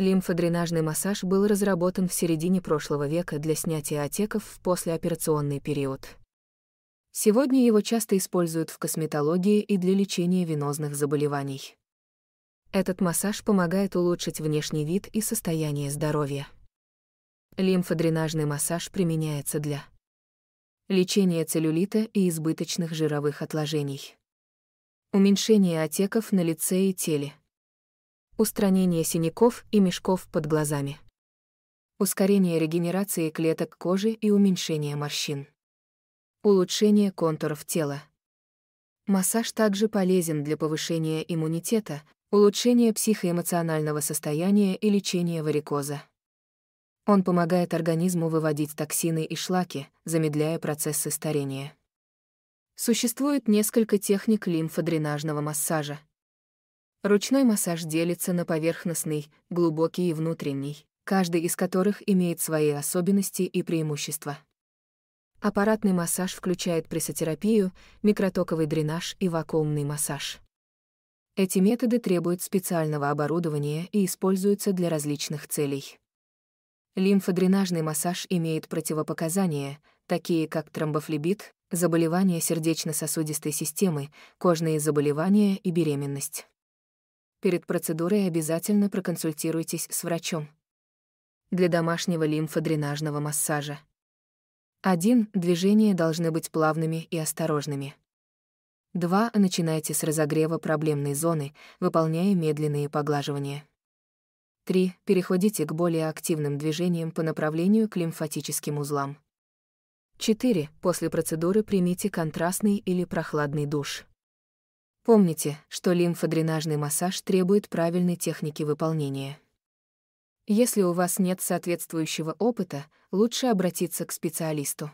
Лимфодренажный массаж был разработан в середине прошлого века для снятия отеков в послеоперационный период. Сегодня его часто используют в косметологии и для лечения венозных заболеваний. Этот массаж помогает улучшить внешний вид и состояние здоровья. Лимфодренажный массаж применяется для лечения целлюлита и избыточных жировых отложений, уменьшения отеков на лице и теле, устранение синяков и мешков под глазами. Ускорение регенерации клеток кожи и уменьшение морщин. Улучшение контуров тела. Массаж также полезен для повышения иммунитета, улучшения психоэмоционального состояния и лечения варикоза. Он помогает организму выводить токсины и шлаки, замедляя процессы старения. Существует несколько техник лимфодренажного массажа, Ручной массаж делится на поверхностный, глубокий и внутренний, каждый из которых имеет свои особенности и преимущества. Аппаратный массаж включает прессотерапию, микротоковый дренаж и вакуумный массаж. Эти методы требуют специального оборудования и используются для различных целей. Лимфодренажный массаж имеет противопоказания, такие как тромбофлебит, заболевания сердечно-сосудистой системы, кожные заболевания и беременность. Перед процедурой обязательно проконсультируйтесь с врачом. Для домашнего лимфодренажного массажа. 1. Движения должны быть плавными и осторожными. 2. Начинайте с разогрева проблемной зоны, выполняя медленные поглаживания. 3. Переходите к более активным движениям по направлению к лимфатическим узлам. 4. После процедуры примите контрастный или прохладный душ. Помните, что лимфодренажный массаж требует правильной техники выполнения. Если у вас нет соответствующего опыта, лучше обратиться к специалисту.